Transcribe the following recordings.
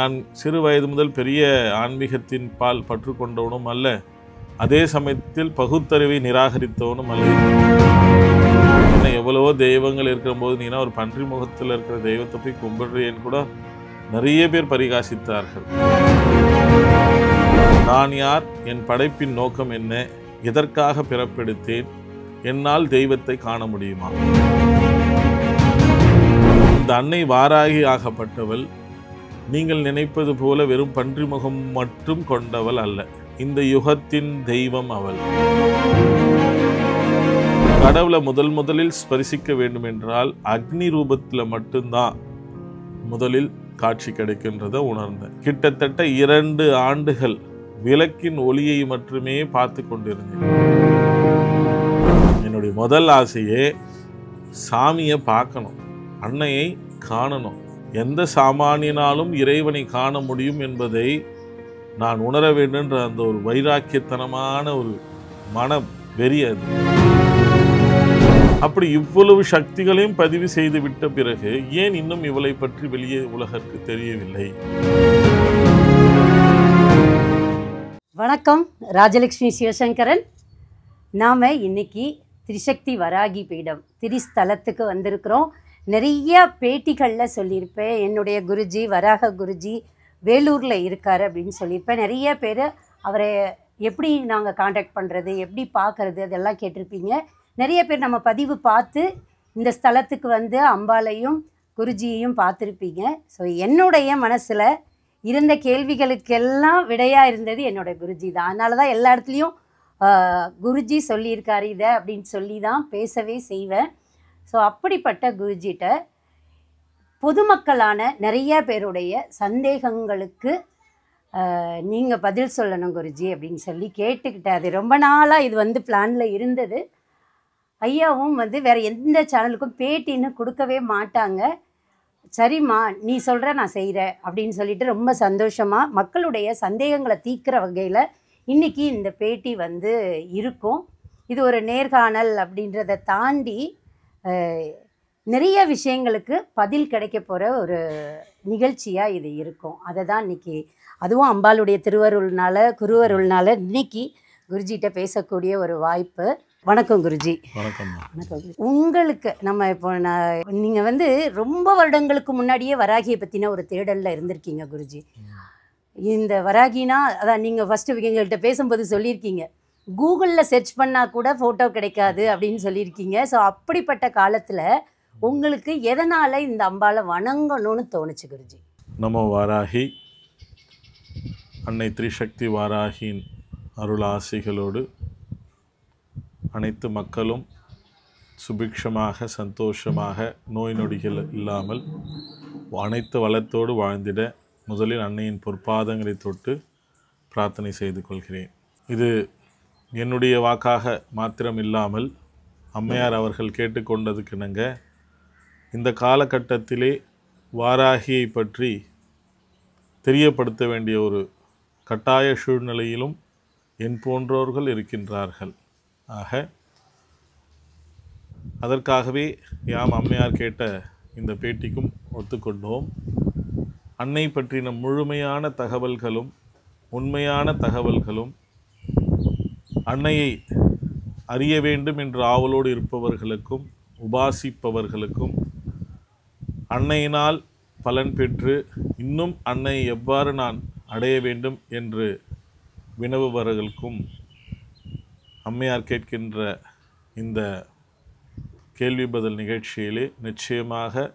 நான் சிறு வயது முதல் பெரிய ஆன்மீகத்தின் பால் பற்று கொண்டவனும் அல்ல அதே சமயத்தில் பகுத்தறிவை நிராகரித்தவனும் அல்ல என்ன எவ்வளவோ தெய்வங்கள் இருக்கும்போது நீனா ஒரு பன்றி முகத்தில் இருக்கிற தெய்வத்தை போய் கும்பிடுறேன்னு கூட நிறைய பேர் பரிகாசித்தார்கள் நான் யார் என் படைப்பின் நோக்கம் என்ன எதற்காக பிறப்பெடுத்தேன் என்னால் தெய்வத்தை காண முடியுமா இந்த அன்னை வாராகி ஆகப்பட்டவள் நீங்கள் நினைப்பது போல வெறும் பன்றி முகம் மட்டும் கொண்டவள் அல்ல இந்த யுகத்தின் தெய்வம் அவள் கடவுளை முதல் முதலில் ஸ்பரிசிக்க வேண்டும் என்றால் அக்னி ரூபத்தில் மட்டும்தான் முதலில் காட்சி கிடைக்கின்றத உணர்ந்தேன் கிட்டத்தட்ட இரண்டு ஆண்டுகள் விளக்கின் ஒளியை மட்டுமே பார்த்து கொண்டிருந்தேன் என்னுடைய முதல் ஆசையே சாமியை பார்க்கணும் அன்னையை காணணும் எந்த சாமானியனாலும் இறைவனை காண முடியும் என்பதை நான் உணர என்ற அந்த ஒரு வைராக்கியத்தனமான ஒரு மனம் வெறியது அது அப்படி இவ்வளவு சக்திகளையும் பதிவு செய்து விட்ட பிறகு ஏன் இன்னும் இவளை பற்றி வெளியே உலகிற்கு தெரியவில்லை வணக்கம் ராஜலக்ஷ்மி சிவசங்கரன் நாம் இன்னைக்கு திரிசக்தி வராகி பீடம் திரிஸ்தலத்துக்கு வந்திருக்கிறோம் நிறைய பேட்டிகளில் சொல்லியிருப்பேன் என்னுடைய குருஜி வராக குருஜி வேலூரில் இருக்கார் அப்படின்னு சொல்லியிருப்பேன் நிறைய பேர் அவரை எப்படி நாங்கள் காண்டாக்ட் பண்ணுறது எப்படி பார்க்குறது அதெல்லாம் கேட்டிருப்பீங்க நிறைய பேர் நம்ம பதிவு பார்த்து இந்த ஸ்தலத்துக்கு வந்து அம்பாலையும் குருஜியையும் பார்த்துருப்பீங்க ஸோ என்னுடைய மனசில் இருந்த கேள்விகளுக்கெல்லாம் விடையாக இருந்தது என்னுடைய குருஜி தான் அதனால தான் எல்லா இடத்துலையும் குருஜி சொல்லியிருக்காரு இதை அப்படின்னு சொல்லி தான் பேசவே செய்வேன் ஸோ அப்படிப்பட்ட குருஜிட்ட பொதுமக்களான நிறைய பேருடைய சந்தேகங்களுக்கு நீங்கள் பதில் சொல்லணும் குருஜி அப்படின்னு சொல்லி கேட்டுக்கிட்டேன் அது ரொம்ப நாளாக இது வந்து பிளானில் இருந்தது ஐயாவும் வந்து வேறு எந்த சேனலுக்கும் பேட்டின்னு கொடுக்கவே மாட்டாங்க சரிம்மா நீ சொல்கிற நான் செய்கிறேன் அப்படின்னு சொல்லிட்டு ரொம்ப சந்தோஷமாக மக்களுடைய சந்தேகங்களை தீர்க்குற வகையில் இன்றைக்கி இந்த பேட்டி வந்து இருக்கும் இது ஒரு நேர்காணல் அப்படின்றத தாண்டி நிறைய விஷயங்களுக்கு பதில் கிடைக்க போகிற ஒரு நிகழ்ச்சியாக இது இருக்கும் அதை தான் இன்றைக்கி அதுவும் அம்பாளுடைய திருவருள்னால் குருவருள்னால் இன்றைக்கி குருஜிகிட்ட பேசக்கூடிய ஒரு வாய்ப்பு வணக்கம் குருஜி வணக்கம் வணக்கம் உங்களுக்கு நம்ம இப்போ நான் நீங்கள் வந்து ரொம்ப வருடங்களுக்கு முன்னாடியே வராகியை பற்றின ஒரு தேடலில் இருந்திருக்கீங்க குருஜி இந்த வராகினா அதான் நீங்கள் ஃபஸ்ட்டு எங்கள்கிட்ட பேசும்போது சொல்லியிருக்கீங்க கூகுளில் சர்ச் பண்ணால் கூட ஃபோட்டோ கிடைக்காது அப்படின்னு சொல்லியிருக்கீங்க ஸோ அப்படிப்பட்ட காலத்தில் உங்களுக்கு எதனால் இந்த அம்பாவை வணங்கணும்னு தோணுச்சு குருஜி நம்ம வாராகி அன்னை திரிசக்தி வாராகியின் அருள் ஆசைகளோடு அனைத்து மக்களும் சுபிக்ஷமாக சந்தோஷமாக நோய் நொடிகள் இல்லாமல் அனைத்து வளத்தோடு வாழ்ந்திட முதலில் அன்னையின் பொற்பாதங்களை தொட்டு பிரார்த்தனை செய்து கொள்கிறேன் இது என்னுடைய வாக்காக மாத்திரம் இல்லாமல் அம்மையார் அவர்கள் கேட்டுக்கொண்டதுக்கிணங்க இந்த காலகட்டத்திலே வாராகியை பற்றி தெரியப்படுத்த வேண்டிய ஒரு கட்டாய சூழ்நிலையிலும் என் போன்றோர்கள் இருக்கின்றார்கள் ஆக அதற்காகவே யாம் அம்மையார் கேட்ட இந்த பேட்டிக்கும் ஒத்துக்கொண்டோம் அன்னை பற்றின முழுமையான தகவல்களும் உண்மையான தகவல்களும் அன்னையை அறிய வேண்டும் என்று ஆவலோடு இருப்பவர்களுக்கும் உபாசிப்பவர்களுக்கும் அன்னையினால் பலன் பெற்று இன்னும் அன்னையை எவ்வாறு நான் அடைய வேண்டும் என்று வினவுபவர்களுக்கும் அம்மையார் கேட்கின்ற இந்த கேள்வி பதில் நிகழ்ச்சியிலே நிச்சயமாக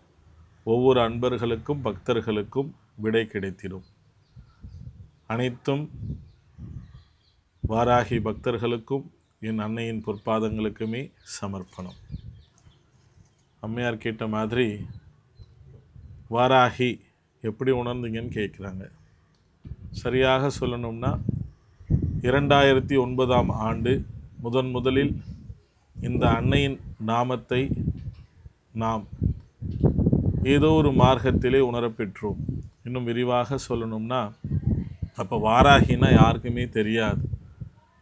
ஒவ்வொரு அன்பர்களுக்கும் பக்தர்களுக்கும் விடை கிடைத்திடும் அனைத்தும் வாராகி பக்தர்களுக்கும் என் அன்னையின் பொற்பாதங்களுக்குமே சமர்ப்பணம் அம்மையார் கேட்ட மாதிரி வாராகி எப்படி உணர்ந்தீங்கன்னு கேட்குறாங்க சரியாக சொல்லணும்னா இரண்டாயிரத்தி ஒன்பதாம் ஆண்டு முதன் முதலில் இந்த அன்னையின் நாமத்தை நாம் ஏதோ ஒரு மார்க்கத்திலே உணரப்பெற்றோம் இன்னும் விரிவாக சொல்லணும்னா அப்போ வாராகினா யாருக்குமே தெரியாது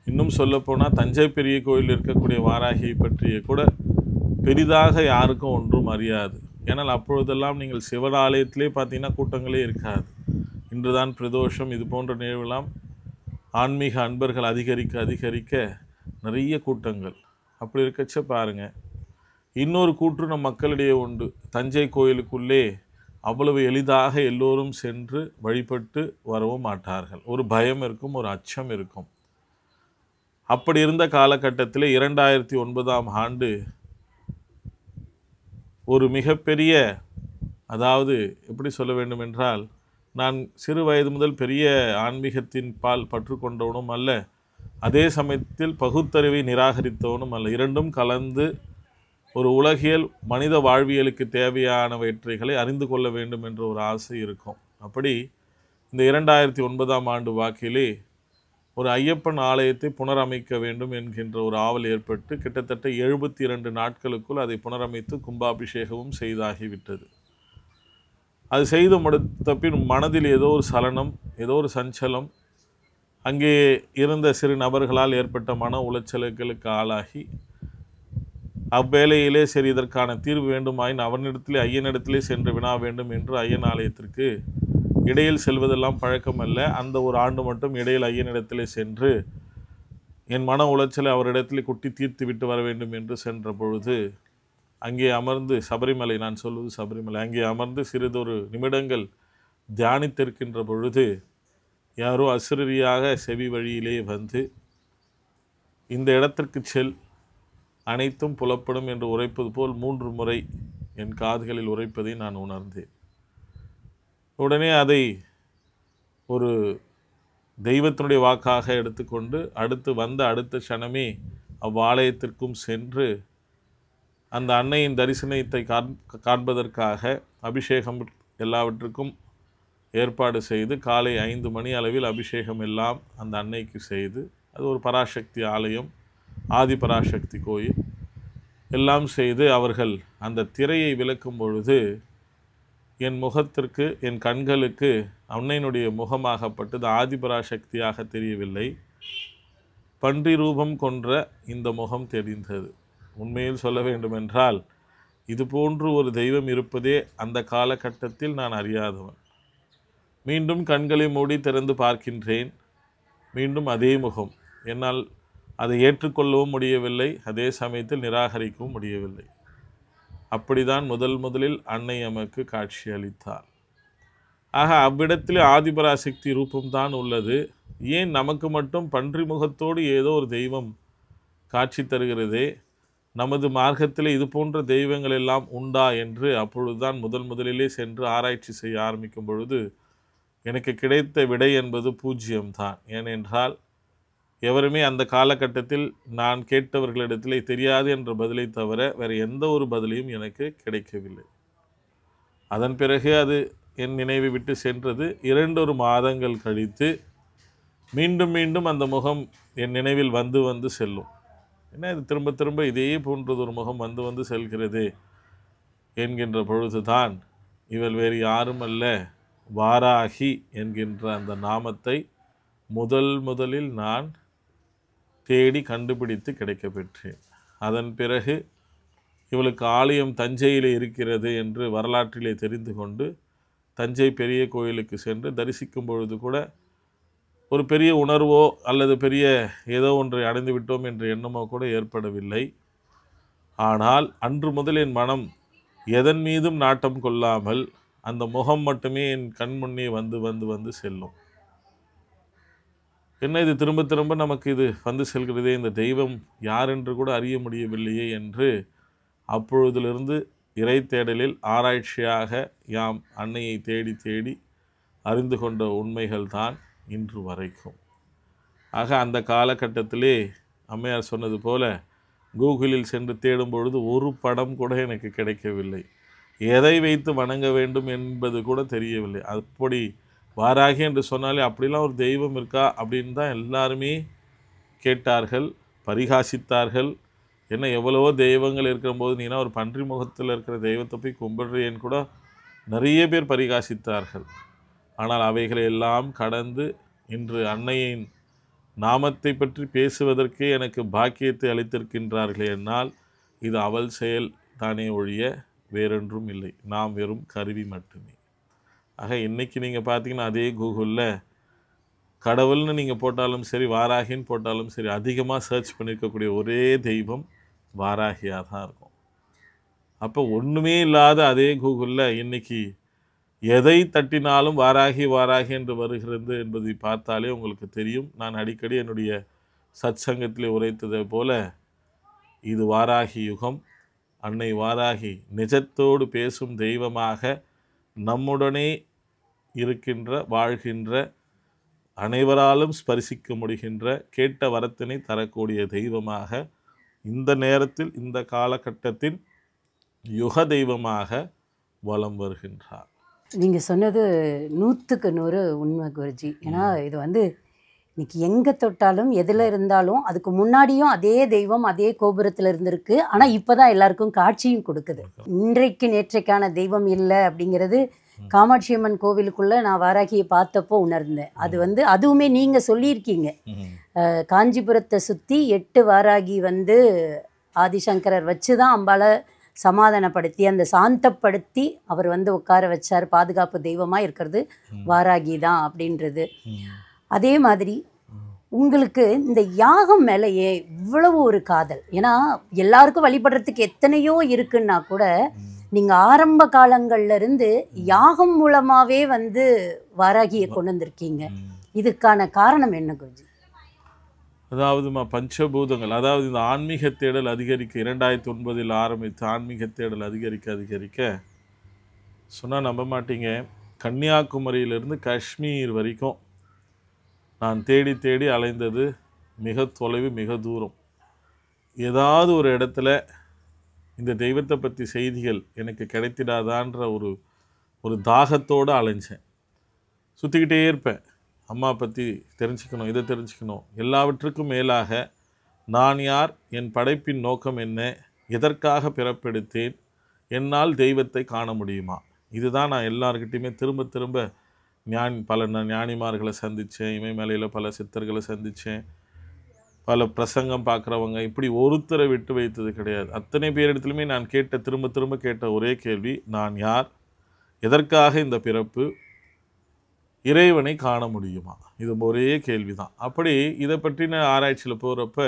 இன்னும் சொல்லப்போனால் தஞ்சை பெரிய கோயில் இருக்கக்கூடிய வாராகியை பற்றிய கூட பெரிதாக யாருக்கும் ஒன்றும் அறியாது ஏன்னால் அப்பொழுதெல்லாம் நீங்கள் சிவராலயத்திலே பார்த்தீங்கன்னா கூட்டங்களே இருக்காது இன்றுதான் பிரதோஷம் இது போன்ற நிகழ்வுலாம் ஆன்மீக அன்பர்கள் அதிகரிக்க அதிகரிக்க நிறைய கூட்டங்கள் அப்படி இருக்கச்ச பாருங்கள் இன்னொரு கூற்று நம் மக்களிடையே உண்டு தஞ்சை கோயிலுக்குள்ளே அவ்வளவு எளிதாக எல்லோரும் சென்று வழிபட்டு வரவும் மாட்டார்கள் ஒரு பயம் இருக்கும் ஒரு அச்சம் இருக்கும் அப்படி இருந்த காலகட்டத்தில் இரண்டாயிரத்தி ஒன்பதாம் ஆண்டு ஒரு மிகப்பெரிய அதாவது எப்படி சொல்ல வேண்டும் என்றால் நான் சிறு வயது முதல் பெரிய ஆன்மீகத்தின் பால் பற்றுக்கொண்டவனும் அல்ல அதே சமயத்தில் பகுத்தறிவை நிராகரித்தவனும் அல்ல இரண்டும் கலந்து ஒரு உலகியல் மனித வாழ்வியலுக்கு தேவையானவற்றைகளை அறிந்து கொள்ள வேண்டும் என்ற ஒரு ஆசை இருக்கும் அப்படி இந்த இரண்டாயிரத்தி ஒன்பதாம் ஆண்டு வாக்கிலே ஒரு ஐயப்பன் ஆலயத்தை புனரமைக்க வேண்டும் என்கின்ற ஒரு ஆவல் ஏற்பட்டு கிட்டத்தட்ட எழுபத்தி இரண்டு நாட்களுக்குள் அதை புனரமைத்து கும்பாபிஷேகமும் செய்தாகிவிட்டது அது செய்து முடித்த பின் மனதில் ஏதோ ஒரு சலனம் ஏதோ ஒரு சஞ்சலம் அங்கே இருந்த சிறு நபர்களால் ஏற்பட்ட மன உளைச்சல்களுக்கு ஆளாகி அவ்வேளையிலே சரி இதற்கான தீர்வு வேண்டுமாயின் அவனிடத்திலே ஐயனிடத்திலே சென்று வினா வேண்டும் என்று ஐயன் ஆலயத்திற்கு இடையில் செல்வதெல்லாம் பழக்கம் அல்ல அந்த ஒரு ஆண்டு மட்டும் இடையில் ஐயனிடத்தில் சென்று என் மன உளைச்சலை அவரிடத்தில் குட்டி தீர்த்து விட்டு வர வேண்டும் என்று சென்ற பொழுது அங்கே அமர்ந்து சபரிமலை நான் சொல்வது சபரிமலை அங்கே அமர்ந்து சிறிதொரு நிமிடங்கள் தியானித்திருக்கின்ற பொழுது யாரோ அசுரரியாக செவி வழியிலே வந்து இந்த இடத்திற்கு செல் அனைத்தும் புலப்படும் என்று உரைப்பது போல் மூன்று முறை என் காதுகளில் உரைப்பதை நான் உணர்ந்தேன் உடனே அதை ஒரு தெய்வத்தினுடைய வாக்காக எடுத்துக்கொண்டு அடுத்து வந்த அடுத்த க்ஷணமே அவ்வாலயத்திற்கும் சென்று அந்த அன்னையின் தரிசனத்தை காண்பதற்காக அபிஷேகம் எல்லாவற்றுக்கும் ஏற்பாடு செய்து காலை ஐந்து மணி அளவில் அபிஷேகம் எல்லாம் அந்த அன்னைக்கு செய்து அது ஒரு பராசக்தி ஆலயம் ஆதி பராசக்தி கோயில் எல்லாம் செய்து அவர்கள் அந்த திரையை விளக்கும் பொழுது என் முகத்திற்கு என் கண்களுக்கு அன்னையினுடைய முகமாகப்பட்டது ஆதிபரா சக்தியாக தெரியவில்லை பன்றி ரூபம் கொன்ற இந்த முகம் தெரிந்தது உண்மையில் சொல்ல வேண்டுமென்றால் இது போன்று ஒரு தெய்வம் இருப்பதே அந்த காலகட்டத்தில் நான் அறியாதவன் மீண்டும் கண்களை மூடி திறந்து பார்க்கின்றேன் மீண்டும் அதே முகம் என்னால் அதை ஏற்றுக்கொள்ளவும் முடியவில்லை அதே சமயத்தில் நிராகரிக்கவும் முடியவில்லை அப்படிதான் முதல் முதலில் அன்னை எமக்கு காட்சி அளித்தார் ஆக அவ்விடத்தில் ஆதிபராசக்தி ரூபம்தான் உள்ளது ஏன் நமக்கு மட்டும் பன்றி முகத்தோடு ஏதோ ஒரு தெய்வம் காட்சி தருகிறதே நமது மார்க்கத்தில் இது போன்ற தெய்வங்கள் எல்லாம் உண்டா என்று அப்பொழுதுதான் முதல் முதலிலே சென்று ஆராய்ச்சி செய்ய ஆரம்பிக்கும் பொழுது எனக்கு கிடைத்த விடை என்பது பூஜ்ஜியம்தான் ஏனென்றால் எவருமே அந்த காலகட்டத்தில் நான் கேட்டவர்களிடத்திலே தெரியாது என்ற பதிலை தவிர வேறு எந்த ஒரு பதிலையும் எனக்கு கிடைக்கவில்லை அதன் பிறகு அது என் நினைவை விட்டு சென்றது இரண்டொரு மாதங்கள் கழித்து மீண்டும் மீண்டும் அந்த முகம் என் நினைவில் வந்து வந்து செல்லும் ஏன்னா இது திரும்ப திரும்ப இதே போன்றது ஒரு முகம் வந்து வந்து செல்கிறது என்கின்ற பொழுதுதான் இவள் வேறு யாரும் அல்ல வாராகி என்கின்ற அந்த நாமத்தை முதல் முதலில் நான் தேடி கண்டுபிடித்து கிடைக்க அதன் பிறகு இவளுக்கு ஆலயம் தஞ்சையில் இருக்கிறது என்று வரலாற்றிலே தெரிந்து கொண்டு தஞ்சை பெரிய கோயிலுக்கு சென்று தரிசிக்கும் பொழுது கூட ஒரு பெரிய உணர்வோ அல்லது பெரிய ஏதோ ஒன்றை அடைந்து விட்டோம் என்ற எண்ணமோ கூட ஏற்படவில்லை ஆனால் அன்று முதல் என் மனம் எதன் மீதும் நாட்டம் கொள்ளாமல் அந்த முகம் மட்டுமே என் கண் முன்னே வந்து வந்து வந்து செல்லும் என்ன இது திரும்ப திரும்ப நமக்கு இது வந்து செல்கிறதே இந்த தெய்வம் யார் என்று கூட அறிய முடியவில்லையே என்று அப்பொழுதிலிருந்து இறை தேடலில் ஆராய்ச்சியாக யாம் அன்னையை தேடி தேடி அறிந்து கொண்ட உண்மைகள் தான் இன்று வரைக்கும் ஆக அந்த காலகட்டத்திலே அம்மையார் சொன்னது போல கூகுளில் சென்று தேடும் பொழுது ஒரு படம் கூட எனக்கு கிடைக்கவில்லை எதை வைத்து வணங்க வேண்டும் என்பது கூட தெரியவில்லை அப்படி வாராகி என்று சொன்னாலே அப்படிலாம் ஒரு தெய்வம் இருக்கா அப்படின்னு தான் எல்லாருமே கேட்டார்கள் பரிகாசித்தார்கள் என்ன எவ்வளவோ தெய்வங்கள் இருக்கும்போது நீனா ஒரு பன்றி முகத்தில் இருக்கிற தெய்வத்தை போய் கும்பிடுறேன்னு கூட நிறைய பேர் பரிகாசித்தார்கள் ஆனால் அவைகளை எல்லாம் கடந்து இன்று அன்னையின் நாமத்தை பற்றி பேசுவதற்கே எனக்கு பாக்கியத்தை அளித்திருக்கின்றார்கள் என்னால் இது அவள் செயல் தானே ஒழிய வேறொன்றும் இல்லை நாம் வெறும் கருவி மட்டுமே ஆக இன்றைக்கி நீங்கள் பார்த்தீங்கன்னா அதே கூகுளில் கடவுள்னு நீங்கள் போட்டாலும் சரி வாராகின்னு போட்டாலும் சரி அதிகமாக சர்ச் பண்ணியிருக்கக்கூடிய ஒரே தெய்வம் வாராகியாக தான் இருக்கும் அப்போ ஒன்றுமே இல்லாத அதே கூகுளில் இன்றைக்கி எதை தட்டினாலும் வாராகி வாராகி என்று வருகிறது என்பதை பார்த்தாலே உங்களுக்கு தெரியும் நான் அடிக்கடி என்னுடைய சத் சங்கத்திலே உரைத்ததை போல இது வாராகி யுகம் அன்னை வாராகி நிஜத்தோடு பேசும் தெய்வமாக நம்முடனே இருக்கின்ற வாழ்கின்ற அனைவராலும் ஸ்பரிசிக்க முடிகின்ற கேட்ட வரத்தினை தரக்கூடிய தெய்வமாக இந்த நேரத்தில் இந்த காலகட்டத்தின் யுக தெய்வமாக வலம் வருகின்றார் நீங்கள் சொன்னது நூற்றுக்கு நூறு உண்மை குருஜி ஏன்னா இது வந்து இன்னைக்கு எங்கே தொட்டாலும் எதில் இருந்தாலும் அதுக்கு முன்னாடியும் அதே தெய்வம் அதே கோபுரத்தில் இருந்திருக்கு ஆனால் இப்போ தான் எல்லாருக்கும் காட்சியும் கொடுக்குது இன்றைக்கு நேற்றைக்கான தெய்வம் இல்லை அப்படிங்கிறது காமாட்சி அம்மன் கோவிலுக்குள்ளே நான் வாராகியை பார்த்தப்போ உணர்ந்தேன் அது வந்து அதுவுமே நீங்கள் சொல்லியிருக்கீங்க காஞ்சிபுரத்தை சுற்றி எட்டு வாராகி வந்து ஆதிசங்கரர் வச்சு தான் அம்பால சமாதானப்படுத்தி அந்த சாந்தப்படுத்தி அவர் வந்து உட்கார வச்சார் பாதுகாப்பு தெய்வமாக இருக்கிறது வாராகி தான் அப்படின்றது அதே மாதிரி உங்களுக்கு இந்த யாகம் மேலேயே இவ்வளவு ஒரு காதல் ஏன்னா எல்லாருக்கும் வழிபடுறதுக்கு எத்தனையோ இருக்குன்னா கூட நீங்கள் ஆரம்ப காலங்கள்லேருந்து யாகம் மூலமாகவே வந்து வாராகியை கொண்டு வந்திருக்கீங்க இதுக்கான காரணம் என்ன அதாவது அதாவதுமா பஞ்சபூதங்கள் அதாவது இந்த ஆன்மீக தேடல் அதிகரிக்க இரண்டாயிரத்தி ஒன்பதில் ஆரம்பித்த ஆன்மீக தேடல் அதிகரிக்க அதிகரிக்க சொன்னால் நம்ப மாட்டீங்க கன்னியாகுமரியிலிருந்து காஷ்மீர் வரைக்கும் நான் தேடி தேடி அலைந்தது மிக தொலைவு மிக தூரம் ஏதாவது ஒரு இடத்துல இந்த தெய்வத்தை பற்றி செய்திகள் எனக்கு கிடைத்திடாதான்ற ஒரு ஒரு தாகத்தோடு அலைஞ்சேன் சுற்றிக்கிட்டே இருப்பேன் அம்மா பற்றி தெரிஞ்சுக்கணும் இதை தெரிஞ்சுக்கணும் எல்லாவற்றுக்கும் மேலாக நான் யார் என் படைப்பின் நோக்கம் என்ன எதற்காக பிறப்பெடுத்தேன் என்னால் தெய்வத்தை காண முடியுமா இதுதான் நான் எல்லார்கிட்டையுமே திரும்ப திரும்ப ஞான் பல ஞானிமார்களை சந்தித்தேன் இமயமலையில் பல சித்தர்களை சந்தித்தேன் பல பிரசங்கம் பார்க்குறவங்க இப்படி ஒருத்தரை விட்டு வைத்தது கிடையாது அத்தனை பேரிடத்துலையுமே நான் கேட்ட திரும்ப திரும்ப கேட்ட ஒரே கேள்வி நான் யார் எதற்காக இந்த பிறப்பு இறைவனை காண முடியுமா இது ஒரே கேள்வி தான் அப்படி இதை பற்றின ஆராய்ச்சியில் போகிறப்ப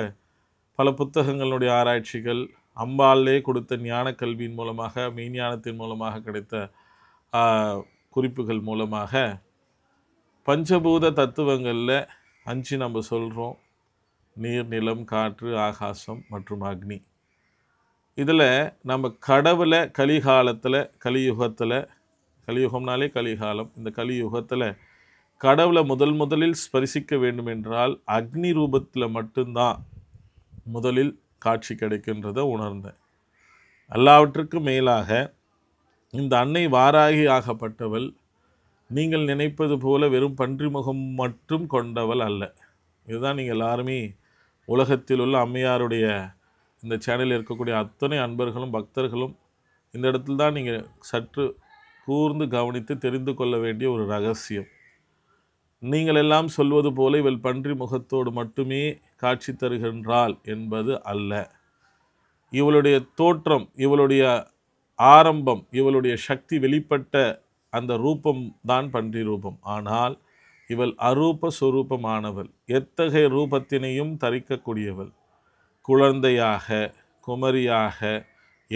பல புத்தகங்களுடைய ஆராய்ச்சிகள் அம்பாலே கொடுத்த ஞான கல்வியின் மூலமாக மெய்ஞானத்தின் மூலமாக கிடைத்த குறிப்புகள் மூலமாக பஞ்சபூத தத்துவங்களில் அஞ்சு நம்ம சொல்கிறோம் நீர் நிலம் காற்று ஆகாசம் மற்றும் அக்னி இதில் நம்ம கடவுளை கலிகாலத்தில் கலியுகத்தில் கலியுகம்னாலே கலிகாலம் இந்த கலியுகத்தில் கடவுளை முதல் முதலில் ஸ்பரிசிக்க வேண்டும் என்றால் அக்னி ரூபத்தில் மட்டும்தான் முதலில் காட்சி கிடைக்கின்றதை உணர்ந்தேன் எல்லாவற்றுக்கும் மேலாக இந்த அன்னை வாராகி ஆகப்பட்டவள் நீங்கள் நினைப்பது போல வெறும் பன்றி முகம் மட்டும் கொண்டவள் அல்ல இதுதான் நீங்கள் எல்லாருமே உலகத்தில் உள்ள அம்மையாருடைய இந்த சேனலில் இருக்கக்கூடிய அத்தனை அன்பர்களும் பக்தர்களும் இந்த இடத்துல தான் நீங்கள் சற்று கூர்ந்து கவனித்து தெரிந்து கொள்ள வேண்டிய ஒரு ரகசியம் நீங்கள் எல்லாம் சொல்வது போல இவள் பன்றி முகத்தோடு மட்டுமே காட்சி தருகின்றாள் என்பது அல்ல இவளுடைய தோற்றம் இவளுடைய ஆரம்பம் இவளுடைய சக்தி வெளிப்பட்ட அந்த ரூபம் தான் பன்றி ரூபம் ஆனால் இவள் அரூப சுரூபமானவள் எத்தகைய ரூபத்தினையும் தரிக்கக்கூடியவள் குழந்தையாக குமரியாக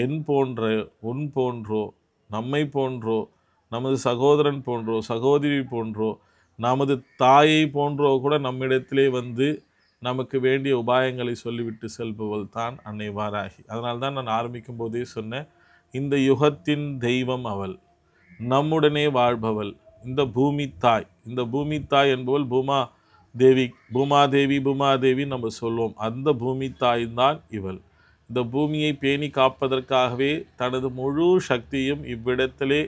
என் போன்ற உன் போன்றோ நம்மை போன்றோ நமது சகோதரன் போன்றோ சகோதரி போன்றோ நமது தாயை போன்றோ கூட நம்மிடத்திலே வந்து நமக்கு வேண்டிய உபாயங்களை சொல்லிவிட்டு செல்பவள் தான் அன்னை வாராகி அதனால்தான் நான் ஆரம்பிக்கும் போதே சொன்னேன் இந்த யுகத்தின் தெய்வம் அவள் நம்முடனே வாழ்பவள் இந்த பூமி தாய் இந்த பூமி தாய் என்பவள் பூமா தேவி பூமாதேவி பூமாதேவி நம்ம சொல்வோம் அந்த பூமி தாய் தான் இவள் இந்த பூமியை பேணி காப்பதற்காகவே தனது முழு சக்தியும் இவ்விடத்திலே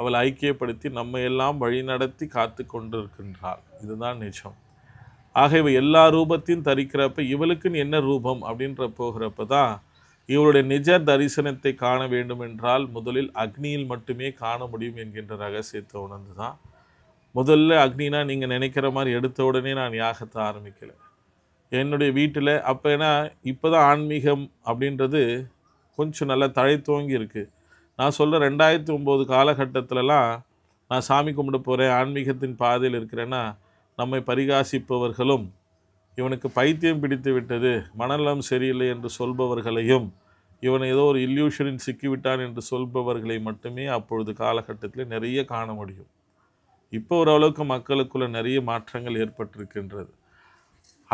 அவள் ஐக்கியப்படுத்தி நம்ம எல்லாம் வழிநடத்தி காத்து கொண்டிருக்கின்றாள் இதுதான் நிஜம் ஆகவே எல்லா ரூபத்தையும் தரிக்கிறப்ப இவளுக்குன்னு என்ன ரூபம் அப்படின்ற போகிறப்ப தான் இவருடைய நிஜ தரிசனத்தை காண வேண்டும் என்றால் முதலில் அக்னியில் மட்டுமே காண முடியும் என்கின்ற ரகசியத்தை உணர்ந்து தான் முதல்ல அக்னினா நீங்கள் நினைக்கிற மாதிரி எடுத்த உடனே நான் யாகத்தை ஆரம்பிக்கலை என்னுடைய வீட்டில் அப்போ ஏன்னா இப்போ தான் ஆன்மீகம் அப்படின்றது கொஞ்சம் நல்லா தழைத்துவங்கி இருக்குது நான் சொல்ல ரெண்டாயிரத்தி ஒம்பது காலகட்டத்திலலாம் நான் சாமி கும்பிட போகிறேன் ஆன்மீகத்தின் பாதையில் இருக்கிறேன்னா நம்மை பரிகாசிப்பவர்களும் இவனுக்கு பைத்தியம் பிடித்து விட்டது மனநலம் சரியில்லை என்று சொல்பவர்களையும் இவன் ஏதோ ஒரு இல்யூஷனில் சிக்கிவிட்டான் என்று சொல்பவர்களை மட்டுமே அப்பொழுது காலகட்டத்தில் நிறைய காண முடியும் இப்போ ஓரளவுக்கு மக்களுக்குள்ள நிறைய மாற்றங்கள் ஏற்பட்டிருக்கின்றது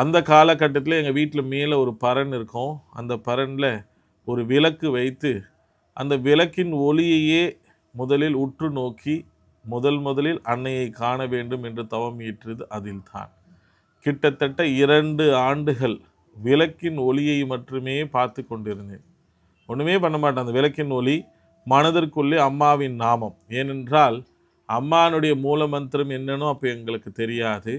அந்த காலகட்டத்தில் எங்கள் வீட்டில் மேலே ஒரு பரன் இருக்கும் அந்த பரனில் ஒரு விளக்கு வைத்து அந்த விளக்கின் ஒளியையே முதலில் உற்று நோக்கி முதல் முதலில் அன்னையை காண வேண்டும் என்று தவம் ஈற்றது அதில்தான் கிட்டத்தட்ட இரண்டு ஆண்டுகள் விளக்கின் ஒளியை மட்டுமே பார்த்து கொண்டிருந்தேன் ஒன்றுமே பண்ண மாட்டேன் அந்த விளக்கின் ஒளி மனதிற்குள்ளே அம்மாவின் நாமம் ஏனென்றால் அம்மானுடைய மூல மந்திரம் என்னன்னு அப்போ எங்களுக்கு தெரியாது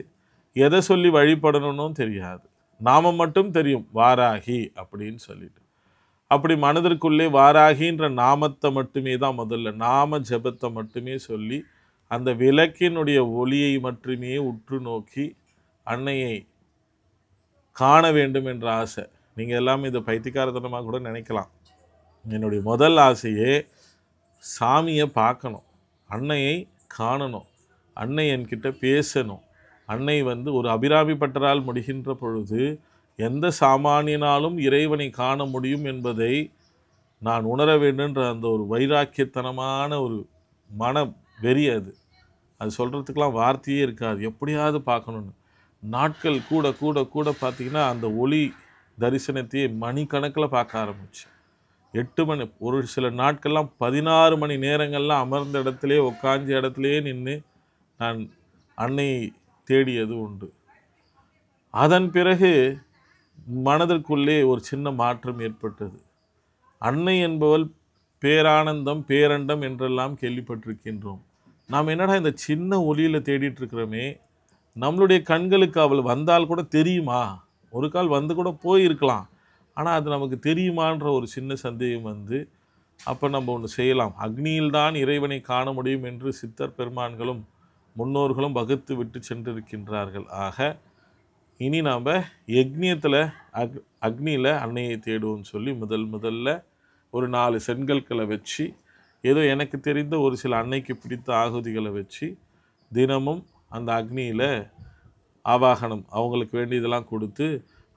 எதை சொல்லி வழிபடணும்னு தெரியாது நாமம் மட்டும் தெரியும் வாராகி அப்படின்னு சொல்லிட்டு அப்படி மனதிற்குள்ளே வாராகின்ற நாமத்தை மட்டுமே தான் முதல்ல நாம ஜபத்தை மட்டுமே சொல்லி அந்த விளக்கினுடைய ஒளியை மட்டுமே உற்று நோக்கி அன்னையை காண வேண்டும் என்ற ஆசை நீங்கள் எல்லாமே இதை பைத்தியக்காரத்தனமாக கூட நினைக்கலாம் என்னுடைய முதல் ஆசையே சாமியை பார்க்கணும் அன்னையை காணணும் அன்னை என்கிட்ட பேசணும் அன்னை வந்து ஒரு அபிராமி பட்டரால் முடிகின்ற பொழுது எந்த சாமானியனாலும் இறைவனை காண முடியும் என்பதை நான் உணர வேண்டுன்ற அந்த ஒரு வைராக்கியத்தனமான ஒரு மனம் வெறி அது அது சொல்கிறதுக்கெலாம் வார்த்தையே இருக்காது எப்படியாவது பார்க்கணுன்னு நாட்கள் கூட கூட கூட பார்த்திங்கன்னா அந்த ஒளி தரிசனத்தையே மணிக்கணக்கில் பார்க்க ஆரம்பித்தேன் எட்டு மணி ஒரு சில நாட்கள்லாம் பதினாறு மணி நேரங்கள்லாம் அமர்ந்த இடத்துலையே உட்காந்த இடத்துலையே நின்று நான் அன்னை தேடியது உண்டு அதன் பிறகு மனதிற்குள்ளே ஒரு சின்ன மாற்றம் ஏற்பட்டது அன்னை என்பவள் பேரானந்தம் பேரண்டம் என்றெல்லாம் கேள்விப்பட்டிருக்கின்றோம் நாம் என்னடா இந்த சின்ன ஒளியில் தேடிட்டு இருக்கிறோமே நம்மளுடைய கண்களுக்கு அவள் வந்தால் கூட தெரியுமா ஒரு கால் வந்து கூட போயிருக்கலாம் ஆனால் அது நமக்கு தெரியுமான்ற ஒரு சின்ன சந்தேகம் வந்து அப்போ நம்ம ஒன்று செய்யலாம் அக்னியில் தான் இறைவனை காண முடியும் என்று சித்தர் பெருமான்களும் முன்னோர்களும் வகுத்து விட்டு சென்றிருக்கின்றார்கள் ஆக இனி நாம் யக்னியத்தில் அக் அக்னியில் அன்னையை தேடுவோம்னு சொல்லி முதல் முதல்ல ஒரு நாலு செண்கல்களை வச்சு ஏதோ எனக்கு தெரிந்த ஒரு சில அன்னைக்கு பிடித்த ஆகுதிகளை வச்சு தினமும் அந்த அக்னியில் ஆவாகனம் அவங்களுக்கு வேண்டியதெல்லாம் கொடுத்து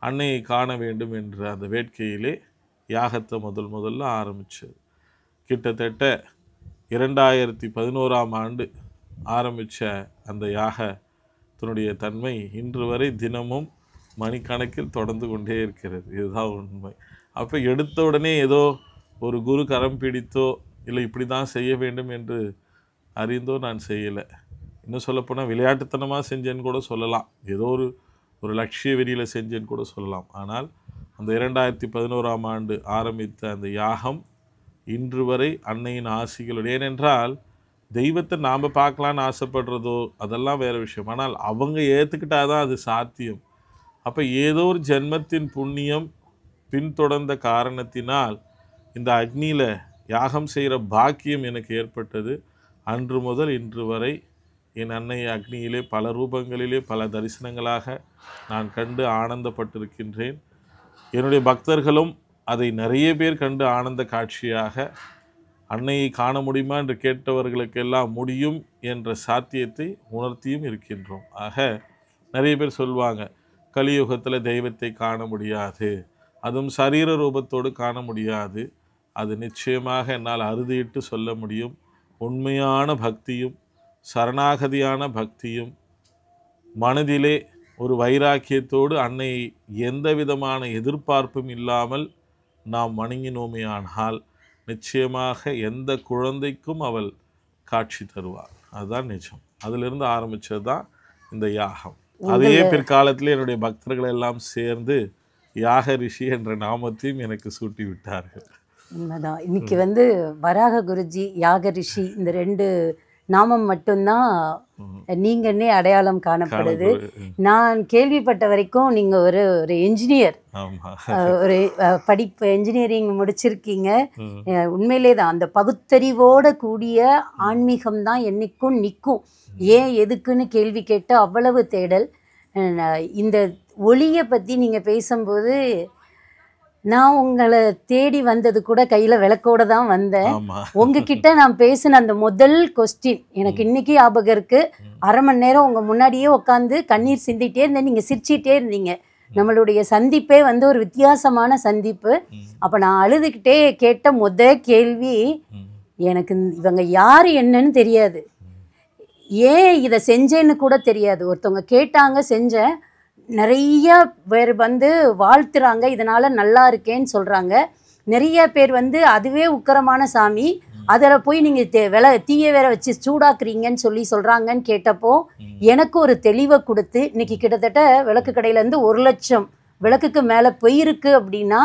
அன்னையை காண வேண்டும் என்ற அந்த வேட்கையிலே யாகத்தை முதல் முதல்ல ஆரம்பித்தது கிட்டத்தட்ட இரண்டாயிரத்தி பதினோராம் ஆண்டு ஆரம்பித்த அந்த யாகத்தினுடைய தன்மை இன்று வரை தினமும் மணிக்கணக்கில் தொடர்ந்து கொண்டே இருக்கிறது இதுதான் உண்மை அப்போ எடுத்த உடனே ஏதோ ஒரு குரு கரம் பிடித்தோ இல்லை இப்படி தான் செய்ய வேண்டும் என்று அறிந்தோ நான் செய்யலை இன்னும் சொல்லப்போனால் விளையாட்டுத்தனமாக செஞ்சேன்னு கூட சொல்லலாம் ஏதோ ஒரு ஒரு லட்சிய வெறியில் செஞ்சேன்னு கூட சொல்லலாம் ஆனால் அந்த இரண்டாயிரத்தி பதினோராம் ஆண்டு ஆரம்பித்த அந்த யாகம் இன்று வரை அன்னையின் ஆசிகளோடு ஏனென்றால் தெய்வத்தை நாம் பார்க்கலான்னு ஆசைப்படுறதோ அதெல்லாம் வேறு விஷயம் ஆனால் அவங்க ஏற்றுக்கிட்டால் தான் அது சாத்தியம் அப்போ ஏதோ ஒரு ஜென்மத்தின் புண்ணியம் பின்தொடர்ந்த காரணத்தினால் இந்த அக்னியில் யாகம் செய்கிற பாக்கியம் எனக்கு ஏற்பட்டது அன்று முதல் இன்று வரை என் அன்னை அக்னியிலே பல ரூபங்களிலே பல தரிசனங்களாக நான் கண்டு ஆனந்தப்பட்டிருக்கின்றேன் என்னுடைய பக்தர்களும் அதை நிறைய பேர் கண்டு ஆனந்த காட்சியாக அன்னையை காண முடியுமா என்று கேட்டவர்களுக்கெல்லாம் முடியும் என்ற சாத்தியத்தை உணர்த்தியும் இருக்கின்றோம் ஆக நிறைய பேர் சொல்லுவாங்க கலியுகத்தில் தெய்வத்தை காண முடியாது அதுவும் சரீர ரூபத்தோடு காண முடியாது அது நிச்சயமாக என்னால் அறுதியிட்டு சொல்ல முடியும் உண்மையான பக்தியும் சரணாகதியான பக்தியும் மனதிலே ஒரு வைராக்கியத்தோடு அன்னை எந்த விதமான எதிர்பார்ப்பும் இல்லாமல் நாம் வணங்கினோமேயானால் நிச்சயமாக எந்த குழந்தைக்கும் அவள் காட்சி தருவாள் அதுதான் நிஜம் அதிலிருந்து ஆரம்பித்தது தான் இந்த யாகம் அதையே பிற்காலத்தில் என்னுடைய பக்தர்கள் எல்லாம் சேர்ந்து யாக ரிஷி என்ற நாமத்தையும் எனக்கு சூட்டி விட்டார்கள் உண்மைதான் இன்னைக்கு வந்து வராக குருஜி யாக ரிஷி இந்த ரெண்டு நாமம் மட்டும்தான் நீங்கன்னே அடையாளம் காணப்படுது நான் கேள்விப்பட்ட வரைக்கும் நீங்கள் ஒரு ஒரு என்ஜினியர் ஒரு படிப்பு என்ஜினியரிங் முடிச்சிருக்கீங்க உண்மையிலே தான் அந்த பகுத்தறிவோட கூடிய ஆன்மீகம் தான் என்றைக்கும் நிற்கும் ஏன் எதுக்குன்னு கேள்வி கேட்டு அவ்வளவு தேடல் இந்த ஒளியை பற்றி நீங்கள் பேசும்போது நான் உங்களை தேடி வந்தது கூட கையில் விளக்கோட தான் வந்தேன் உங்ககிட்ட நான் பேசின அந்த முதல் கொஸ்டின் எனக்கு இன்னைக்கு ஞாபகம் இருக்கு அரை மணி நேரம் உங்கள் முன்னாடியே உட்காந்து கண்ணீர் சிந்திட்டே இருந்தேன் நீங்கள் சிரிச்சிட்டே இருந்தீங்க நம்மளுடைய சந்திப்பே வந்து ஒரு வித்தியாசமான சந்திப்பு அப்போ நான் அழுதுகிட்டே கேட்ட முத கேள்வி எனக்கு இவங்க யார் என்னன்னு தெரியாது ஏன் இதை செஞ்சேன்னு கூட தெரியாது ஒருத்தவங்க கேட்டாங்க செஞ்சேன் நிறைய பேர் வந்து வாழ்த்துறாங்க இதனால் நல்லா இருக்கேன்னு சொல்கிறாங்க நிறைய பேர் வந்து அதுவே உக்கரமான சாமி அதில் போய் நீங்கள் தே வில தீய வேற வச்சு சூடாக்குறீங்கன்னு சொல்லி சொல்கிறாங்கன்னு கேட்டப்போ எனக்கு ஒரு தெளிவை கொடுத்து இன்றைக்கி கிட்டத்தட்ட விளக்கு கடையிலேருந்து ஒரு லட்சம் விளக்குக்கு மேலே போயிருக்கு அப்படின்னா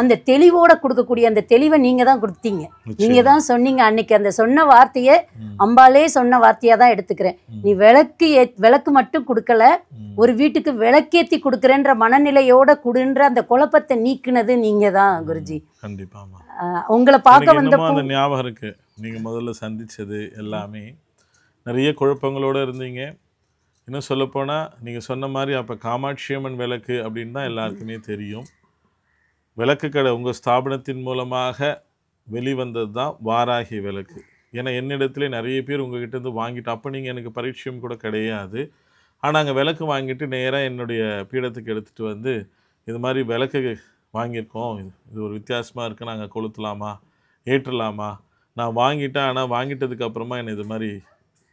அந்த தெளிவோட கொடுக்கக்கூடிய அந்த தெளிவை நீங்கள் தான் கொடுத்தீங்க நீங்கள் தான் சொன்னீங்க அன்னைக்கு அந்த சொன்ன வார்த்தையை அம்பாலே சொன்ன வார்த்தையாக தான் எடுத்துக்கிறேன் நீ விளக்கு ஏ விளக்கு மட்டும் கொடுக்கல ஒரு வீட்டுக்கு விளக்கேற்றி கொடுக்குறேன்ற மனநிலையோட கொடுன்ற அந்த குழப்பத்தை நீக்கினது நீங்கள் தான் குருஜி கண்டிப்பாக உங்களை பார்க்க வந்த ஞாபகம் இருக்குது நீங்கள் முதல்ல சந்தித்தது எல்லாமே நிறைய குழப்பங்களோடு இருந்தீங்க இன்னும் சொல்லப்போனால் நீங்கள் சொன்ன மாதிரி அப்போ காமாட்சி அம்மன் விளக்கு அப்படின்னு தான் எல்லாருக்குமே தெரியும் விளக்கு கடை உங்கள் ஸ்தாபனத்தின் மூலமாக வெளிவந்தது தான் வாராகி விளக்கு ஏன்னா என்னிடத்துல நிறைய பேர் உங்ககிட்ட இருந்து வாங்கிட்டு அப்போ நீங்கள் எனக்கு பரிச்சயம் கூட கிடையாது ஆனால் அங்கே விளக்கு வாங்கிட்டு நேராக என்னுடைய பீடத்துக்கு எடுத்துகிட்டு வந்து இது மாதிரி விளக்கு வாங்கியிருக்கோம் இது ஒரு வித்தியாசமாக இருக்குது நாங்கள் கொளுத்தலாமா ஏற்றலாமா நான் வாங்கிட்டேன் ஆனால் வாங்கிட்டதுக்கப்புறமா என்னை இது மாதிரி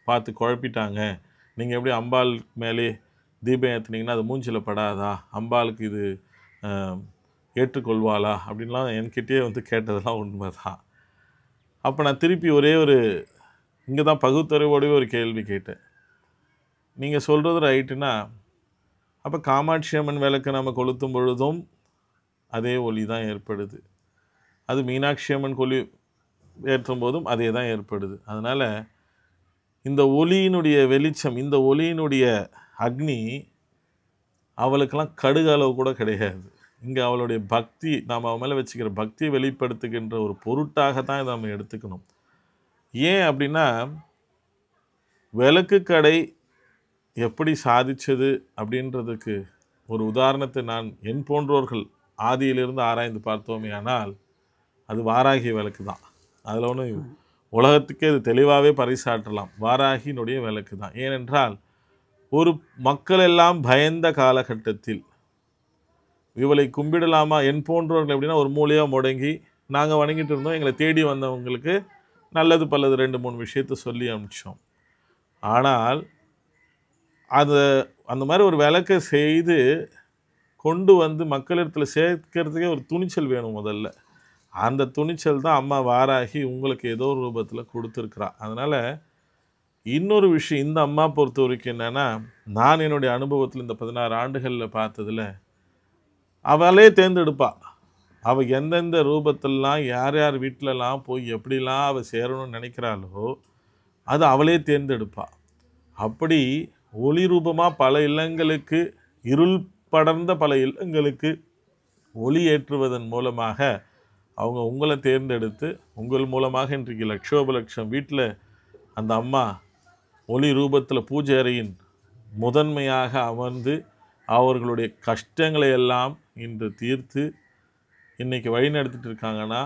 பார்த்து குழப்பிட்டாங்க நீங்கள் எப்படி அம்பாள் மேலே தீபம் ஏற்றுனீங்கன்னா அது மூஞ்சில் படாதா அம்பாளுக்கு இது ஏற்றுக்கொள்வாளா அப்படின்லாம் என்கிட்டயே வந்து கேட்டதெல்லாம் உண்மை தான் அப்போ நான் திருப்பி ஒரே ஒரு இங்கே தான் பகுத்தறிவோடவே ஒரு கேள்வி கேட்டேன் நீங்கள் சொல்கிறது ரைட்டுனா அப்போ காமாட்சி அம்மன் விளக்கு நம்ம கொளுத்தும் பொழுதும் அதே ஒலி தான் ஏற்படுது அது மீனாட்சி அம்மன் கொலி ஏற்றும் போதும் அதே தான் ஏற்படுது அதனால் இந்த ஒளியினுடைய வெளிச்சம் இந்த ஒளியினுடைய அக்னி அவளுக்கெல்லாம் கடுகு அளவு கூட கிடையாது இங்கே அவளுடைய பக்தி நாம் அவன் மேலே வச்சுக்கிற பக்தியை வெளிப்படுத்துகின்ற ஒரு பொருட்டாக தான் இதை நம்ம எடுத்துக்கணும் ஏன் அப்படின்னா விளக்கு கடை எப்படி சாதிச்சது அப்படின்றதுக்கு ஒரு உதாரணத்தை நான் என் போன்றோர்கள் ஆதியிலிருந்து ஆராய்ந்து பார்த்தோமே ஆனால் அது வாராகி விளக்கு தான் அதில் ஒன்றும் உலகத்துக்கே இது தெளிவாகவே பறைசாற்றலாம் வாராகினுடைய விளக்கு தான் ஏனென்றால் ஒரு மக்கள் எல்லாம் பயந்த காலகட்டத்தில் இவளை கும்பிடலாமா என் போன்றவர்கள் எப்படின்னா ஒரு மூலியாக முடங்கி நாங்கள் வணங்கிட்டு இருந்தோம் எங்களை தேடி வந்தவங்களுக்கு நல்லது பல்லது ரெண்டு மூணு விஷயத்த சொல்லி அனுப்பிச்சோம் ஆனால் அது அந்த மாதிரி ஒரு விளக்கை செய்து கொண்டு வந்து மக்களிடத்தில் சேர்க்கிறதுக்கே ஒரு துணிச்சல் வேணும் முதல்ல அந்த துணிச்சல் தான் அம்மா வாராகி உங்களுக்கு ஏதோ ஒரு ரூபத்தில் கொடுத்துருக்குறா அதனால் இன்னொரு விஷயம் இந்த அம்மா பொறுத்த வரைக்கும் என்னென்னா நான் என்னுடைய அனுபவத்தில் இந்த பதினாறு ஆண்டுகளில் பார்த்ததில் அவளே தேர்ந்தெடுப்பாள் அவள் எந்தெந்த ரூபத்திலலாம் யார் யார் வீட்டிலலாம் போய் எப்படிலாம் அவள் சேரணும்னு நினைக்கிறாளோ அது அவளே தேர்ந்தெடுப்பாள் அப்படி ஒளி ரூபமாக பல இல்லங்களுக்கு இருள் படர்ந்த பல இல்லங்களுக்கு ஒளி ஏற்றுவதன் மூலமாக அவங்க உங்களை தேர்ந்தெடுத்து உங்கள் மூலமாக இன்றைக்கு லட்சோப லட்சம் வீட்டில் அந்த அம்மா ஒளி ரூபத்தில் பூஜை அறையின் முதன்மையாக அமர்ந்து அவர்களுடைய கஷ்டங்களை எல்லாம் இன்று தீர்த்து இன்றைக்கி வழி நடத்திட்டு இருக்காங்கன்னா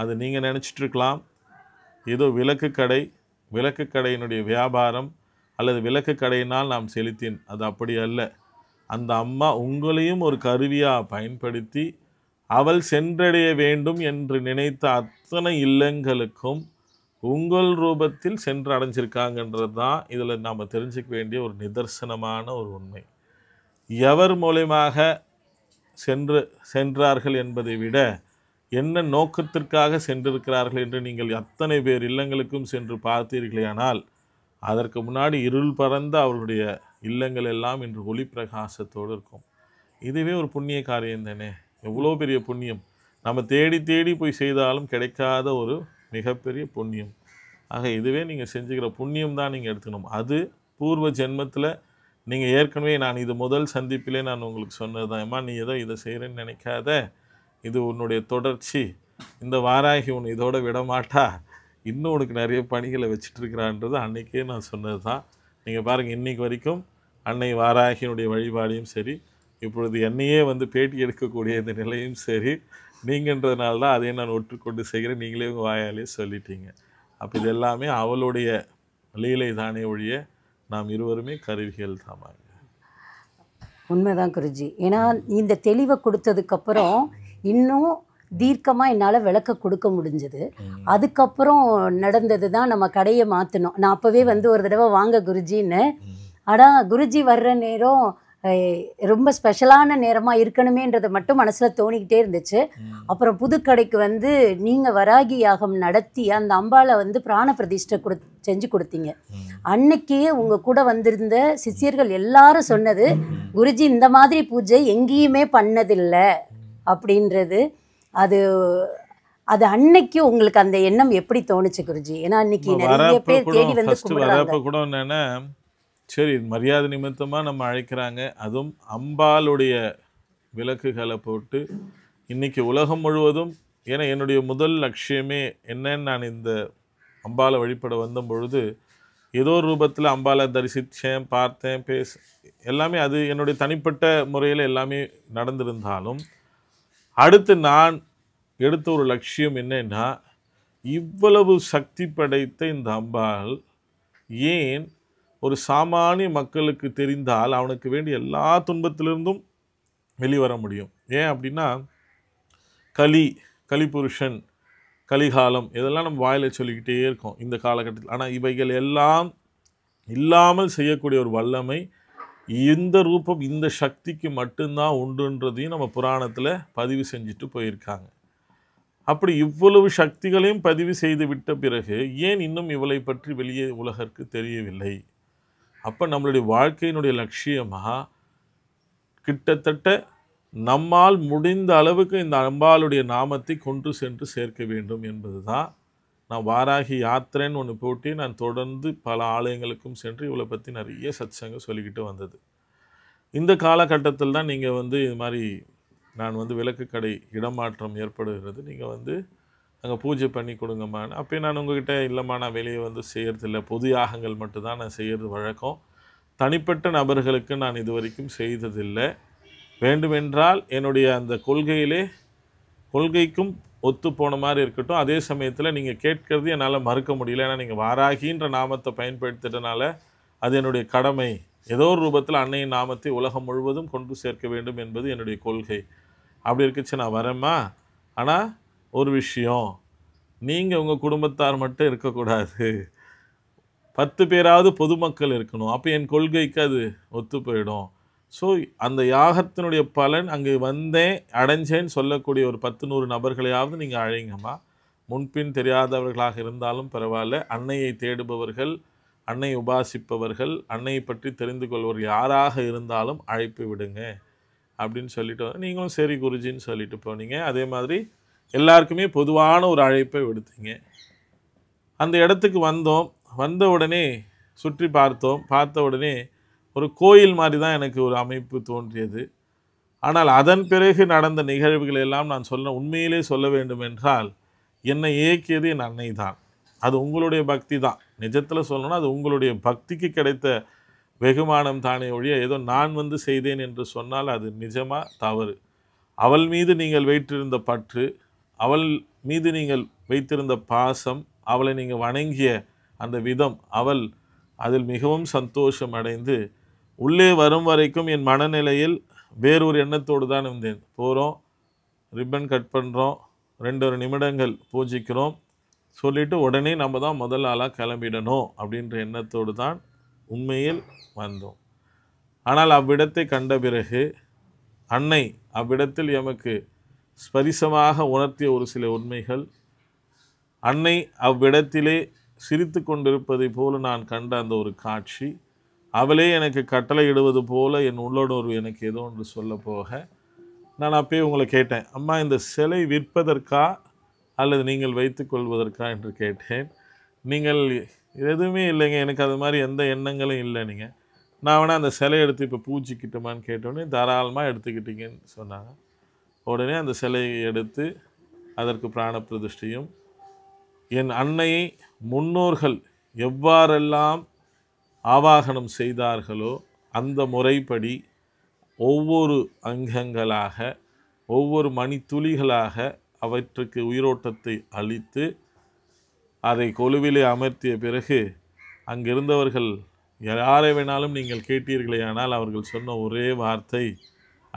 அது நீங்கள் நினச்சிட்ருக்கலாம் ஏதோ விளக்கு கடை விளக்கு கடையினுடைய வியாபாரம் அல்லது விளக்கு கடையினால் நாம் செலுத்தேன் அது அப்படி அல்ல அந்த அம்மா உங்களையும் ஒரு கருவியாக பயன்படுத்தி அவள் சென்றடைய வேண்டும் என்று நினைத்த அத்தனை இல்லங்களுக்கும் உங்கள் ரூபத்தில் சென்று அடைஞ்சிருக்காங்கன்றது தான் இதில் நாம் தெரிஞ்சுக்க வேண்டிய ஒரு நிதர்சனமான ஒரு உண்மை எவர் மூலயமாக சென்று சென்றார்கள் என்பதை விட என்ன நோக்கத்திற்காக சென்றிருக்கிறார்கள் என்று நீங்கள் அத்தனை பேர் இல்லங்களுக்கும் சென்று பார்த்தீர்களேயானால் அதற்கு முன்னாடி இருள் பறந்த அவர்களுடைய இல்லங்கள் எல்லாம் இன்று ஒளி பிரகாசத்தோடு இருக்கும் இதுவே ஒரு புண்ணிய காரியம் தானே எவ்வளோ பெரிய புண்ணியம் நம்ம தேடி தேடி போய் செய்தாலும் கிடைக்காத ஒரு மிகப்பெரிய புண்ணியம் ஆக இதுவே நீங்கள் செஞ்சுக்கிற புண்ணியம் தான் நீங்கள் எடுத்துக்கணும் அது பூர்வ ஜென்மத்தில் நீங்கள் ஏற்கனவே நான் இது முதல் சந்திப்பிலே நான் உங்களுக்கு சொன்னது தான் ஏம்மா நீ ஏதோ இதை செய்கிறேன்னு நினைக்காத இது உன்னுடைய தொடர்ச்சி இந்த வாராகி உன் இதோட விடமாட்டா இன்னும் உனக்கு நிறைய பணிகளை வச்சிட்ருக்கிறான்றது அன்றைக்கே நான் சொன்னது தான் நீங்கள் பாருங்கள் இன்றைக்கு வரைக்கும் அன்னை வாராகியினுடைய வழிபாடையும் சரி இப்பொழுது என்னையே வந்து பேட்டி எடுக்கக்கூடிய இந்த நிலையும் சரி நீங்கன்றதுனால தான் அதையும் நான் ஒற்றுக்கொண்டு செய்கிறேன் நீங்களே உங்கள் வாயாலே சொல்லிட்டீங்க அப்போ இது எல்லாமே அவளுடைய லீலை தானே ஒழிய நாம் இருவருமே கருவிகள் தாமாங்க உண்மைதான் குருஜி ஏன்னா இந்த தெளிவை கொடுத்ததுக்கப்புறம் இன்னும் தீர்க்கமாக என்னால் விளக்க கொடுக்க முடிஞ்சது அதுக்கப்புறம் நடந்தது தான் நம்ம கடையை மாற்றணும் நான் அப்போவே வந்து ஒரு தடவை வாங்க குருஜின்னு ஆனால் குருஜி வர்ற நேரம் ரொம்ப ஸ்பெஷலான நேரமாக இருக்கணுமேன்றது மட்டும் மனசில் தோணிக்கிட்டே இருந்துச்சு அப்புறம் புதுக்கடைக்கு வந்து நீங்கள் வராகி யாகம் நடத்தி அந்த அம்பாவை வந்து பிராண பிரதிஷ்டை கொடு செஞ்சு கொடுத்தீங்க அன்னைக்கே உங்கள் கூட வந்திருந்த சிஷியர்கள் எல்லாரும் சொன்னது குருஜி இந்த மாதிரி பூஜை எங்கேயுமே பண்ணதில்லை அப்படின்றது அது அது அன்னைக்கு உங்களுக்கு அந்த எண்ணம் எப்படி தோணுச்சு குருஜி ஏன்னா அன்னைக்கு நிறைய பேர் தேடி வந்து கூட சரி மரியாதை நிமித்தமாக நம்ம அழைக்கிறாங்க அதுவும் அம்பாளுடைய விளக்குகளை போட்டு இன்றைக்கி உலகம் முழுவதும் ஏன்னா என்னுடைய முதல் லட்சியமே என்னன்னு நான் இந்த அம்பாலை வழிபட வந்த பொழுது ஏதோ ஒரு ரூபத்தில் அம்பாலை தரிசித்தேன் பார்த்தேன் பேச எல்லாமே அது என்னுடைய தனிப்பட்ட முறையில் எல்லாமே நடந்திருந்தாலும் அடுத்து நான் எடுத்த ஒரு லட்சியம் என்னென்னா இவ்வளவு சக்தி படைத்த இந்த அம்பாள் ஏன் ஒரு சாமானிய மக்களுக்கு தெரிந்தால் அவனுக்கு வேண்டிய எல்லா துன்பத்திலிருந்தும் வெளிவர முடியும் ஏன் அப்படின்னா கலி கலிபுருஷன் கலிகாலம் இதெல்லாம் நம்ம வாயில் சொல்லிக்கிட்டே இருக்கோம் இந்த காலகட்டத்தில் ஆனால் இவைகள் எல்லாம் இல்லாமல் செய்யக்கூடிய ஒரு வல்லமை இந்த ரூபம் இந்த சக்திக்கு மட்டும்தான் உண்டுன்றதையும் நம்ம புராணத்தில் பதிவு செஞ்சுட்டு போயிருக்காங்க அப்படி இவ்வளவு சக்திகளையும் பதிவு செய்து விட்ட பிறகு ஏன் இன்னும் இவளை பற்றி வெளியே உலகிற்கு தெரியவில்லை அப்போ நம்மளுடைய வாழ்க்கையினுடைய லட்சியமாக கிட்டத்தட்ட நம்மால் முடிந்த அளவுக்கு இந்த அம்பாளுடைய நாமத்தை கொண்டு சென்று சேர்க்க வேண்டும் என்பது தான் நான் வாராகி யாத்திரைன்னு ஒன்று போட்டி நான் தொடர்ந்து பல ஆலயங்களுக்கும் சென்று இவளை பற்றி நிறைய சத்சங்க சொல்லிக்கிட்டு வந்தது இந்த காலகட்டத்தில் தான் நீங்கள் வந்து இது மாதிரி நான் வந்து விளக்கு கடை இடமாற்றம் ஏற்படுகிறது நீங்கள் வந்து அங்கே பூஜை பண்ணி கொடுங்கம்மான்னு அப்போ நான் உங்ககிட்ட இல்லைம்மா நான் வெளியே வந்து செய்கிறதில்ல பொது யாகங்கள் மட்டும்தான் நான் செய்கிறது வழக்கம் தனிப்பட்ட நபர்களுக்கு நான் இது வரைக்கும் செய்ததில்லை வேண்டுமென்றால் என்னுடைய அந்த கொள்கையிலே கொள்கைக்கும் ஒத்து போன மாதிரி இருக்கட்டும் அதே சமயத்தில் நீங்கள் கேட்கறது என்னால் மறுக்க முடியல ஏன்னா நீங்கள் வாராகின்ற நாமத்தை பயன்படுத்திட்டனால அது என்னுடைய கடமை ஏதோ ஒரு ரூபத்தில் அன்னையின் நாமத்தை உலகம் முழுவதும் கொண்டு சேர்க்க வேண்டும் என்பது என்னுடைய கொள்கை அப்படி இருக்குச்சு நான் வரேம்மா ஆனால் ஒரு விஷயம் நீங்கள் உங்கள் குடும்பத்தார் மட்டும் இருக்கக்கூடாது பத்து பேராவது பொதுமக்கள் இருக்கணும் அப்போ என் கொள்கைக்கு அது ஒத்து போயிடும் ஸோ அந்த யாகத்தினுடைய பலன் அங்கே வந்தேன் அடைஞ்சேன்னு சொல்லக்கூடிய ஒரு பத்து நூறு நபர்களையாவது நீங்கள் அழைங்கம்மா முன்பின் தெரியாதவர்களாக இருந்தாலும் பரவாயில்ல அன்னையை தேடுபவர்கள் அன்னை உபாசிப்பவர்கள் அன்னையை பற்றி தெரிந்து கொள்வர் யாராக இருந்தாலும் அழைப்பு விடுங்க அப்படின்னு சொல்லிட்டு நீங்களும் சரி குருஜின்னு சொல்லிட்டு போனீங்க அதே மாதிரி எல்லாருக்குமே பொதுவான ஒரு அழைப்பை விடுத்தீங்க அந்த இடத்துக்கு வந்தோம் வந்த உடனே சுற்றி பார்த்தோம் பார்த்த உடனே ஒரு கோயில் மாதிரி தான் எனக்கு ஒரு அமைப்பு தோன்றியது ஆனால் அதன் பிறகு நடந்த நிகழ்வுகள் எல்லாம் நான் சொல்ல உண்மையிலே சொல்ல வேண்டும் என்றால் என்னை இயக்கியது என் அன்னை தான் அது உங்களுடைய பக்தி தான் நிஜத்தில் சொல்லணும்னா அது உங்களுடைய பக்திக்கு கிடைத்த வெகுமானம் தானே ஒழிய ஏதோ நான் வந்து செய்தேன் என்று சொன்னால் அது நிஜமாக தவறு அவள் மீது நீங்கள் வைத்திருந்த பற்று அவள் மீது நீங்கள் வைத்திருந்த பாசம் அவளை நீங்கள் வணங்கிய அந்த விதம் அவள் அதில் மிகவும் சந்தோஷம் அடைந்து உள்ளே வரும் வரைக்கும் என் மனநிலையில் வேறொரு எண்ணத்தோடு தான் இருந்தேன் போகிறோம் ரிப்பன் கட் பண்ணுறோம் ரெண்டொரு நிமிடங்கள் பூஜிக்கிறோம் சொல்லிவிட்டு உடனே நம்ம தான் முதல் ஆளாக கிளம்பிடணும் அப்படின்ற எண்ணத்தோடு தான் உண்மையில் வந்தோம் ஆனால் அவ்விடத்தை கண்ட பிறகு அன்னை அவ்விடத்தில் எமக்கு ஸ்பரிசமாக உணர்த்திய ஒரு சில உண்மைகள் அன்னை அவ்விடத்திலே சிரித்து கொண்டிருப்பதை போல நான் கண்ட அந்த ஒரு காட்சி அவளே எனக்கு கட்டளை இடுவது போல என் உள்ளோடொரு எனக்கு ஏதோ ஒன்று சொல்ல போக நான் அப்பயே உங்களை கேட்டேன் அம்மா இந்த சிலை விற்பதற்கா அல்லது நீங்கள் வைத்துக்கொள்வதற்கா என்று கேட்டேன் நீங்கள் எதுவுமே இல்லைங்க எனக்கு அது மாதிரி எந்த எண்ணங்களும் இல்லை நீங்கள் நான் வேணால் அந்த சிலை எடுத்து இப்போ பூச்சிக்கிட்டோமான்னு கேட்டோன்னே தாராளமாக எடுத்துக்கிட்டீங்கன்னு சொன்னாங்க உடனே அந்த சிலையை எடுத்து அதற்கு பிராண பிரதிஷ்டையும் என் அன்னையை முன்னோர்கள் எவ்வாறெல்லாம் ஆவாகனம் செய்தார்களோ அந்த முறைப்படி ஒவ்வொரு அங்கங்களாக ஒவ்வொரு மணித்துளிகளாக அவற்றுக்கு உயிரோட்டத்தை அளித்து அதை கொலுவிலே அமர்த்திய பிறகு அங்கிருந்தவர்கள் யாரை வேணாலும் நீங்கள் கேட்டீர்களே ஆனால் அவர்கள் சொன்ன ஒரே வார்த்தை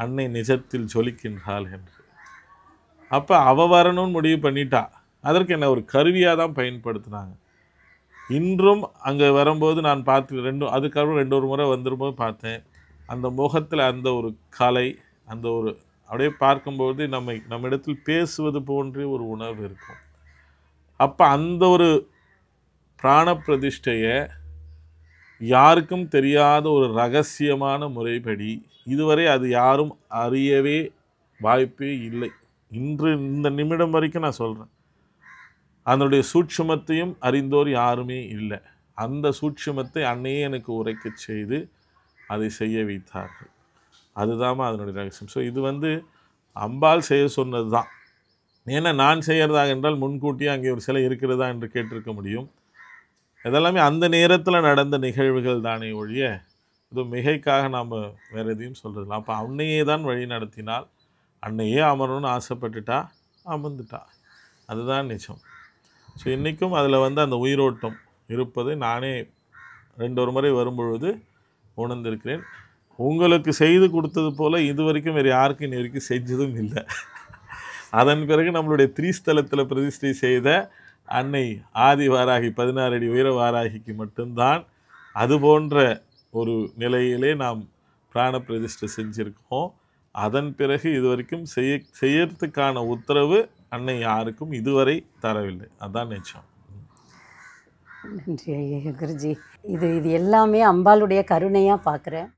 அன்னை நிஜத்தில் சொலிக்கின்றாள் என்று அப்போ அவ வரணும்னு முடிவு பண்ணிட்டா அதற்கு என்ன ஒரு கருவியாக தான் பயன்படுத்தினாங்க இன்றும் அங்கே வரும்போது நான் பார்த்து ரெண்டு அதுக்கப்புறம் ரெண்டு ஒரு முறை வந்துரும்போது பார்த்தேன் அந்த முகத்தில் அந்த ஒரு கலை அந்த ஒரு அப்படியே பார்க்கும்போது நம்ம இடத்தில் பேசுவது போன்ற ஒரு உணர்வு இருக்கும் அப்போ அந்த ஒரு பிராண பிரதிஷ்டையை யாருக்கும் தெரியாத ஒரு ரகசியமான முறைப்படி இதுவரை அது யாரும் அறியவே வாய்ப்பே இல்லை இன்று இந்த நிமிடம் வரைக்கும் நான் சொல்கிறேன் அதனுடைய சூட்சுமத்தையும் அறிந்தோர் யாருமே இல்லை அந்த சூட்சுமத்தை அன்னையே எனக்கு உரைக்க செய்து அதை செய்ய வைத்தார்கள் அதுதான் அதனுடைய ரகசியம் ஸோ இது வந்து அம்பாள் செய்ய சொன்னது தான் ஏன்னா நான் செய்கிறதாக என்றால் முன்கூட்டியே அங்கே ஒரு சிலை இருக்கிறதா என்று கேட்டிருக்க முடியும் இதெல்லாமே அந்த நேரத்தில் நடந்த நிகழ்வுகள் தானே ஒழிய இது மிகைக்காக நாம் வேறு எதையும் சொல்கிறதில்ல அப்போ அன்னையே தான் வழி நடத்தினால் அன்னையே அமரணும்னு ஆசைப்பட்டுட்டா அமர்ந்துட்டா அதுதான் நிஜம் ஸோ இன்றைக்கும் அதில் வந்து அந்த உயிரோட்டம் இருப்பது நானே ரெண்டு ஒரு முறை வரும்பொழுது உணர்ந்திருக்கிறேன் உங்களுக்கு செய்து கொடுத்தது போல் இது வரைக்கும் வேறு யாருக்கும் இன்னை வரைக்கும் செஞ்சதும் இல்லை அதன் பிறகு நம்மளுடைய ஸ்தலத்தில் பிரதிஷ்டை செய்த அன்னை ஆதி வாராகி பதினாறு அடி உயர வாராகிக்கு மட்டும்தான் அது போன்ற ஒரு நிலையிலே நாம் பிராண பிரதிஷ்டை செஞ்சுருக்கோம் அதன் பிறகு இது வரைக்கும் செய்ய செய்யறதுக்கான உத்தரவு அன்னை யாருக்கும் இதுவரை தரவில்லை அதான் நிச்சயம் நன்றி குருஜி இது இது எல்லாமே அம்பாளுடைய கருணையாக பார்க்குறேன்